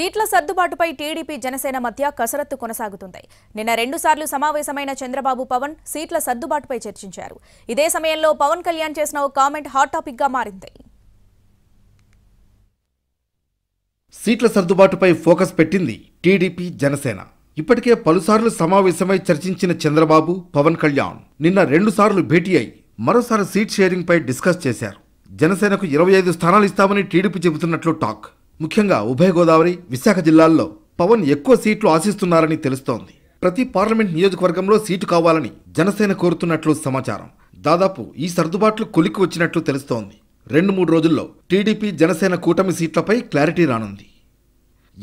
సీట్ల సర్దుబాటుపై టీడీపీ జనసేన మధ్య కసరత్తు కొనసాగుతుంది నిన్న రెండుసార్లు సమావేశమైన చంద్రబాబు పవన్ సీట్ల సర్దుబాటుపై చర్చించారు ఇదే సమయంలో పవన్ కళ్యాణ్ చేసిన ఓ కామెంట్ హాట్ టాపిక్ గా మారింది సీట్ల సర్దుబాటుపై ఫోకస్ పెట్టింది టీడీపీ జనసేన ఇప్పటికే పలుసార్లు సమావేశమై చర్చించిన చంద్రబాబు పవన్ కళ్యాణ్ నిన్న రెండుసార్లు భేటీ అయి మరోసారి సీట్ షేరింగ్పై డిస్కస్ చేశారు జనసేనకు ఇరవై ఐదు స్థానాలు ఇస్తామని టీడీపీ చెబుతున్నట్లు టాక్ ముఖ్యంగా ఉభయ గోదావరి విశాఖ జిల్లాల్లో పవన్ ఎక్కువ సీట్లు ఆశిస్తున్నారని తెలుస్తోంది ప్రతి పార్లమెంట్ నియోజకవర్గంలో సీటు కావాలని జనసేన కోరుతున్నట్లు సమాచారం దాదాపు ఈ సర్దుబాట్లు కొలికి వచ్చినట్లు తెలుస్తోంది రెండు మూడు రోజుల్లో టీడీపీ జనసేన కూటమి సీట్లపై క్లారిటీ రానుంది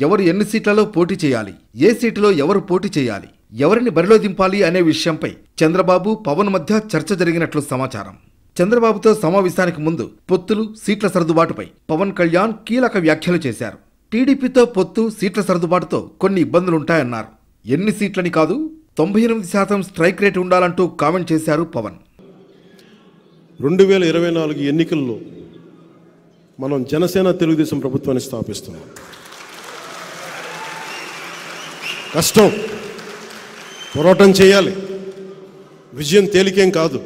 ఎవరు ఎన్ని సీట్లలో పోటీ చేయాలి ఏ సీటులో ఎవరు పోటీ చేయాలి ఎవరిని బరిలో దింపాలి అనే విషయంపై చంద్రబాబు పవన్ మధ్య చర్చ జరిగినట్లు సమాచారం చంద్రబాబుతో సమావేశానికి ముందు పొత్తులు సీట్ల సర్దుబాటుపై పవన్ కళ్యాణ్ కీలక వ్యాఖ్యలు చేశారు టీడీపీతో పొత్తు సీట్ల సర్దుబాటుతో కొన్ని ఇబ్బందులుంటాయన్నారు ఎన్ని సీట్లని కాదు తొంభై ఎనిమిది శాతం స్ట్రైక్ రేట్ ఉండాలంటూ కామెంట్ చేశారు పవన్ రెండు వేల ఇరవై నాలుగు ఎన్నికల్లో మనం జనసేన తెలుగుదేశం ప్రభుత్వాన్ని స్థాపిస్తున్నాం కష్టం పోరాటం చేయాలి విజయం తేలికేం కాదు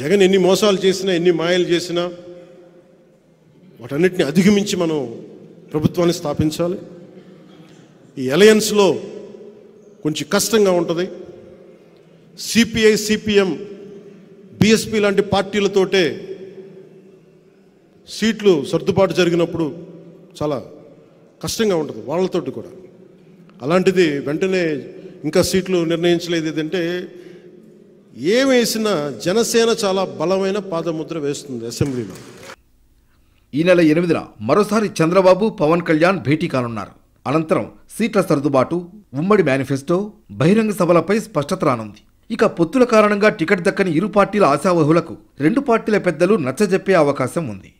జగన్ ఎన్ని మోసాలు చేసినా ఎన్ని మాయలు చేసినా వాటన్నిటిని అధిగమించి మనం ప్రభుత్వాన్ని స్థాపించాలి ఈ అలయన్స్లో కొంచెం కష్టంగా ఉంటుంది సిపిఐ సిపిఎం బిఎస్పి లాంటి పార్టీలతోటే సీట్లు సర్దుబాటు జరిగినప్పుడు చాలా కష్టంగా ఉంటుంది వాళ్ళతోటి కూడా అలాంటిది వెంటనే ఇంకా సీట్లు నిర్ణయించలేదు ఏదంటే ఏ వేసినా జనసేన చాలా బలమైన పాదముద్ర వేస్తుంది అసెంబ్లీలో ఈ నెల ఎనిమిదిన మరోసారి చంద్రబాబు పవన్ కళ్యాణ్ భేటీ కానున్నారు అనంతరం సీట్ల సర్దుబాటు ఉమ్మడి మేనిఫెస్టో బహిరంగ సభలపై స్పష్టత రానుంది ఇక పొత్తుల కారణంగా టికెట్ దక్కని ఇరు పార్టీల ఆశావహులకు రెండు పార్టీల పెద్దలు నచ్చజెప్పే అవకాశం ఉంది